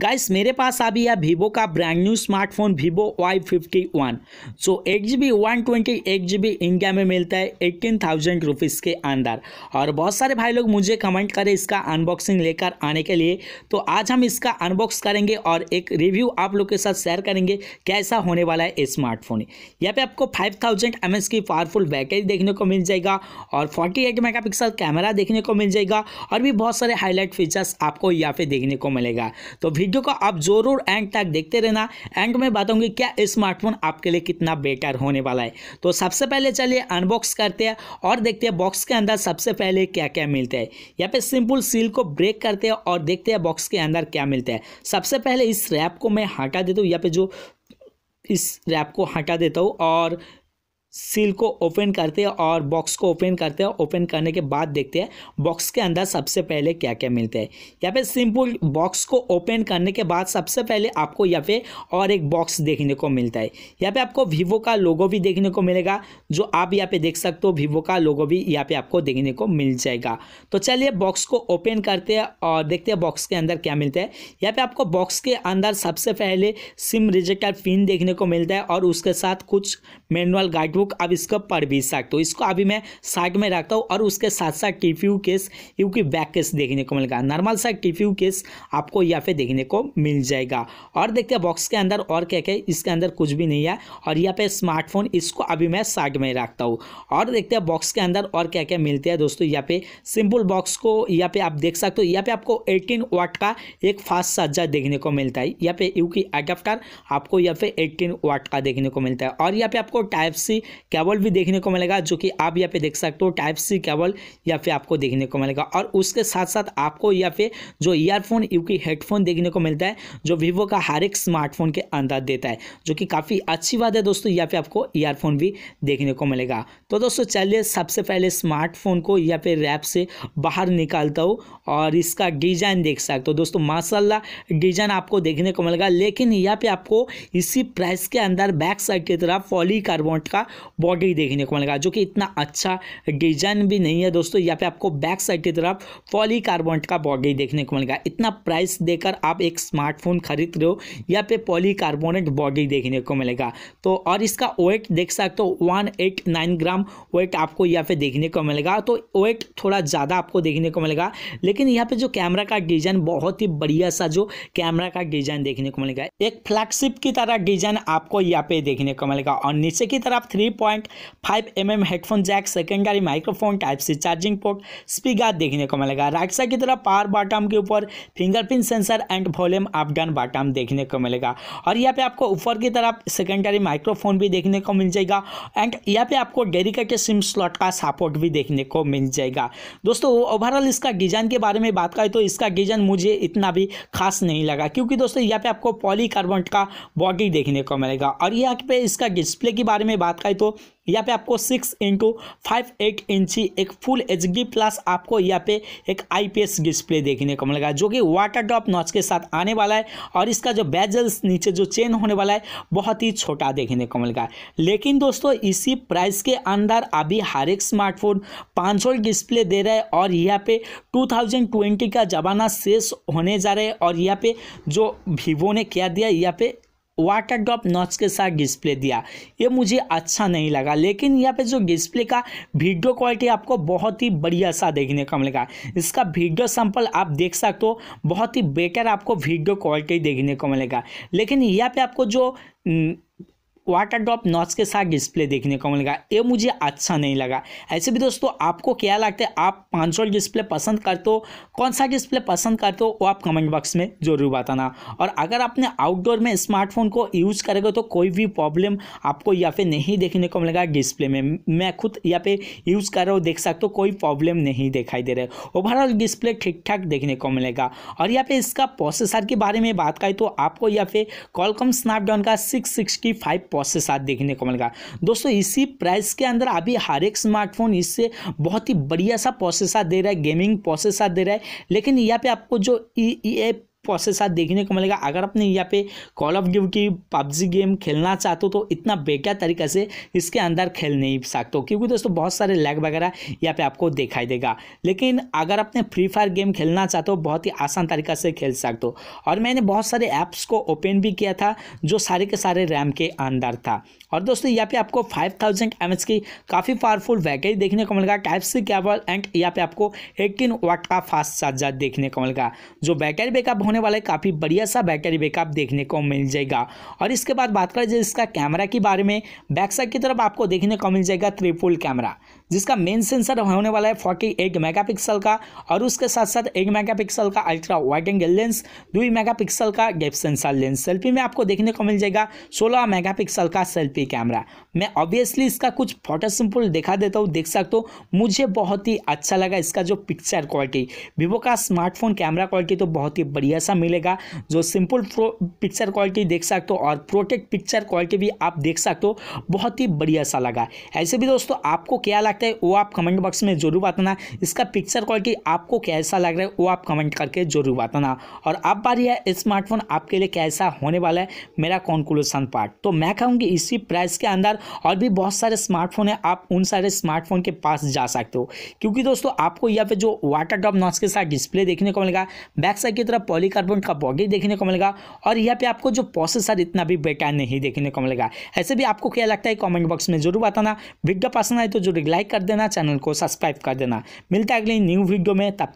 guys मेरे पास अभी है वीवो का brand new smartphone Vivo Y fifty one so eight G B one twenty eight G B India में मिलता है एट्टीन थाउजेंड रुपीज़ के अंदर और बहुत सारे भाई लोग मुझे कमेंट करें इसका अनबॉक्सिंग लेकर आने के लिए तो आज हम इसका अनबॉक्स करेंगे और एक रिव्यू आप लोग के साथ शेयर करेंगे कैसा होने वाला है स्मार्टफोन यहाँ पर आपको फाइव थाउजेंड एम एस की पावरफुल बैटरी देखने को मिल जाएगा और forty eight mega pixel camera देखने को मिल जाएगा और भी बहुत सारे हाईलाइट फीचर्स आपको यहाँ पे देखने को मिलेगा तो वीडियो को आप जरूर एंड तक देखते रहना एंड में बताऊंगी क्या स्मार्टफोन आपके लिए कितना बेटर होने वाला है तो सबसे पहले चलिए अनबॉक्स करते हैं और देखते हैं बॉक्स के अंदर सबसे पहले क्या क्या मिलता है या पे सिंपल सील को ब्रेक करते हैं और देखते हैं बॉक्स के अंदर क्या मिलता है सबसे पहले इस रैप को मैं हटा देता हूँ या पे जो इस रैप को हटा देता हूँ और सील को ओपन करते हैं और बॉक्स को ओपन करते हैं ओपन करने के बाद देखते हैं बॉक्स के अंदर सबसे पहले क्या क्या मिलता है यहाँ पे सिंपल बॉक्स को ओपन करने के बाद सबसे पहले आपको यहाँ पे और एक बॉक्स देखने को मिलता है यहाँ पे आपको वीवो का लोगो भी देखने को मिलेगा जो आप यहाँ पे देख सकते हो वीवो का लोगो भी यहाँ पे आपको देखने को मिल जाएगा तो चलिए बॉक्स को ओपन करते हैं और देखते हैं बॉक्स के अंदर क्या मिलता है यहाँ पे आपको बॉक्स के अंदर सबसे पहले सिम रिजेक्टर पिन देखने को मिलता है और उसके साथ कुछ मैनुअल गाइड लोग अब इसको पढ़ भी सकते हो इसको अभी मैं साइड में रखता हूँ और उसके साथ साथ टिफ्यू केस यू की बैक केस देखने को मिलेगा नॉर्मल सा टिफ्यू केस आपको यहाँ पे देखने को मिल जाएगा और देखते हैं बॉक्स के अंदर और क्या क्या इसके अंदर कुछ भी नहीं है और यहाँ पे स्मार्टफोन इसको अभी मैं साइड में रखता हूँ और देखते हैं बॉक्स के अंदर और क्या क्या मिलते हैं दोस्तों यहाँ पे सिंपल बॉक्स को यहाँ पे आप देख सकते हो यहाँ पे आपको एटीन वाट का एक फास्ट चार्जर देखने को मिलता है यहाँ पे यू की एडाप्टर आपको यहाँ पे एटीन वाट का देखने को मिलता है और यहाँ पे आपको टाइप सी केबल भी देखने को मिलेगा जो कि आप यहाँ पे देख सकते हो टाइप सी केबल या फिर आपको देखने को मिलेगा और उसके साथ साथ आपको या फिर जो ईयरफोन यूकी हेडफोन देखने को मिलता है जो वीवो का हर एक स्मार्टफोन के अंदर देता है जो कि काफ़ी अच्छी बात है दोस्तों या फिर आपको ईयरफोन भी देखने को मिलेगा तो दोस्तों चलिए सबसे पहले स्मार्टफोन को या फिर रैप से बाहर निकालता हूँ और इसका डिज़ाइन देख सकते हो दोस्तों माशाला डिज़ाइन आपको देखने को मिलेगा लेकिन यहाँ पे आपको इसी प्राइस के अंदर बैक साइड की तरफ पॉली कार्बोनेट का बॉडी देखने को मिलेगा जो कि इतना अच्छा डिजाइन भी नहीं है दोस्तों यहाँ पे आपको बैक साइड की तरफ पॉलीकार्बोनेट का बॉडी देखने को मिलेगा इतना प्राइस देकर आप एक स्मार्टफोन खरीद रहे हो यहाँ पे कार्बोनेट बॉडी देखने को मिलेगा तो और इसका वेट देख सकते हो one eight nine gram weight आपको यहाँ पे देखने को मिलेगा तो वेट थोड़ा ज़्यादा आपको देखने को मिलेगा लेकिन यहाँ पे जो कैमरा का डिजाइन बहुत ही बढ़िया सा जो कैमरा का डिजाइन देखने को मिलेगा एक फ्लैगशिप की तरह डिजाइन आपको यहाँ पे देखने को मिलेगा और नीचे की तरफ three point five M M headphone jack secondary microphone type C charging port speaker देखने को मिलेगा राइट साइड की तरफ पावर बॉटम के ऊपर fingerprint sensor and volume up down bottom देखने को मिलेगा और यहाँ पे आपको ऊपर की तरफ सेकेंडरी माइक्रोफोन भी देखने को मिल जाएगा एंड यहाँ पे आपको डेडिकेटेड सिम स्लॉट का सपोर्ट भी देखने को मिल जाएगा दोस्तों ओवरऑल इसका डिजाइन के बारे में बात करें तो इसका डिजाइन मुझे इतना भी खास नहीं लगा क्योंकि दोस्तों यहाँ पे आपको पॉलीकार्बोनेट का बॉडी देखने को मिलेगा और यहाँ पे इसका डिस्प्ले के बारे में बात करें है तो यहाँ पे आपको सिक्स इंटू फाइव एट इंची एक फुल एच डी प्लस आपको यहाँ पे एक आईपीएस डिस्प्ले देखने को मिलेगा जो कि वाटर ड्रॉप नॉच के साथ आने वाला है और इसका जो बेजल्स नीचे जो चेन होने वाला है बहुत ही छोटा देखने को मिलेगा लेकिन दोस्तों इसी प्राइस के अंदर अभी हर एक स्मार्टफोन पाँच सौ डिस्प्ले दे रहा है और यहाँ पे 2020 का जमाना शेष होने जा रहा है और यहाँ पे जो वीवो ने क्या दिया यहाँ पे वाटर ड्रॉप नॉच के साथ डिस्प्ले दिया ये मुझे अच्छा नहीं लगा लेकिन यहाँ पे जो डिस्प्ले का वीडियो क्वालिटी आपको बहुत ही बढ़िया सा देखने को मिलेगा इसका वीडियो सैम्पल आप देख सकते हो बहुत ही बेटर आपको वीडियो क्वालिटी देखने को मिलेगा लेकिन यहाँ पे आपको जो वाटर ड्रॉप नॉच के साथ डिस्प्ले देखने को मिलेगा ये मुझे अच्छा नहीं लगा ऐसे भी दोस्तों आपको क्या लगता है आप पाँच सौ डिस्प्ले पसंद करते हो कौन सा डिस्प्ले पसंद करते हो वो आप कमेंट बॉक्स में ज़रूर बताना और अगर आपने आउटडोर में स्मार्टफोन को यूज़ करेगा तो कोई भी प्रॉब्लम आपको यहाँ पे नहीं देखने को मिलेगा डिस्प्ले में मैं खुद यहाँ पे यूज़ कर रहा हूँ देख सकते हो कोई प्रॉब्लम नहीं दिखाई दे रहा है ओवरऑल डिस्प्ले ठीक ठाक देखने को मिलेगा और यहाँ पे इसका प्रोसेसर के बारे में बात करें तो आपको यहाँ पे कॉलकॉम स्नैपड्रैगन का सिक्स सिक्सटी फाइव पॉस से साथ देखने को मिलेगा दोस्तों इसी प्राइस के अंदर अभी हर एक स्मार्टफोन इससे बहुत ही बढ़िया सा पॉस से साथ दे रहा है गेमिंग पॉस से साथ दे रहा है लेकिन यहाँ पे आपको जो ई e, e प्रोसेस आज देखने को मिलेगा अगर आपने यहाँ पे call of duty PUBG game खेलना चाहते हो तो इतना बेकार तरीके से इसके अंदर खेल नहीं सकते क्योंकि दोस्तों बहुत सारे लैग वगैरह यहाँ पे आपको दिखाई देगा लेकिन अगर आपने फ्री फायर गेम खेलना चाहते हो बहुत ही आसान तरीका से खेल सकते हो और मैंने बहुत सारे ऐप्स को ओपन भी किया था जो सारे के सारे रैम के अंदर था और दोस्तों यहाँ पे आपको फाइव थाउजेंड एम एच की काफ़ी पावरफुल वैकेज देखने को मिलेगा टाइप सी केबल एंड यहाँ पे आपको एटीन वाट का फास्ट चार्जर देखने को मिलेगा जो बैटरी बैकअप होने वाला है काफ़ी बढ़िया सा बैटरी बैकअप देखने को मिल जाएगा और इसके बाद बात करें इसका कैमरा के बारे में बैक साइड की तरफ आपको देखने को मिल जाएगा त्रिपुल कैमरा जिसका मेन सेंसर होने वाला है फोर्टी एट पिक्सल का और उसके साथ साथ एक मेगा पिक्सल का अल्ट्रा वाइट एंगल लेंस दो पिक्सल का गैप सेंसर लेंस सेल्फी में आपको देखने को मिल जाएगा सोलह मेगा पिक्सल का सेल्फी कैमरा मैं ऑब्वियसली इसका कुछ फोटो सिंपल दिखा देता हूँ देख सकते हो मुझे बहुत ही अच्छा लगा इसका जो पिक्चर क्वालिटी वीवो का स्मार्टफोन कैमरा क्वालिटी तो बहुत ही बढ़िया सा मिलेगा जो सिंपल पिक्चर क्वालिटी देख सकते हो और प्रोटेक्ट पिक्चर क्वालिटी भी आप देख सकते हो बहुत ही बढ़िया सा लगा ऐसे भी दोस्तों आपको क्या लगता चाहते हैं वो आप कमेंट बॉक्स में ज़रूर बताना इसका पिक्चर क्वालिटी आपको कैसा लग रहा है वो आप कमेंट करके ज़रूर बताना और अब बार यह स्मार्टफोन आपके लिए कैसा होने वाला है मेरा कॉन्क्लूसन पार्ट तो मैं कहूँगी इसी प्राइस के अंदर और भी बहुत सारे स्मार्टफोन है आप उन सारे स्मार्टफोन के पास जा सकते हो क्योंकि दोस्तों आपको यहाँ पे जो वाटर ड्रॉप नॉस के साथ डिस्प्ले देखने को मिलेगा बैक साइड की तरफ पॉलीकार्बन का बॉडी देखने को मिलेगा और यहाँ पे आपको जो प्रोसेसर इतना भी बेटा नहीं देखने को मिलेगा ऐसे भी आपको क्या लगता है कॉमेंट बॉक्स में जरूर बताना वीडियो पसंद आए तो जरूर लाइक कर देना चैनल को सब्सक्राइब कर देना मिलता है अगली न्यू वीडियो में तब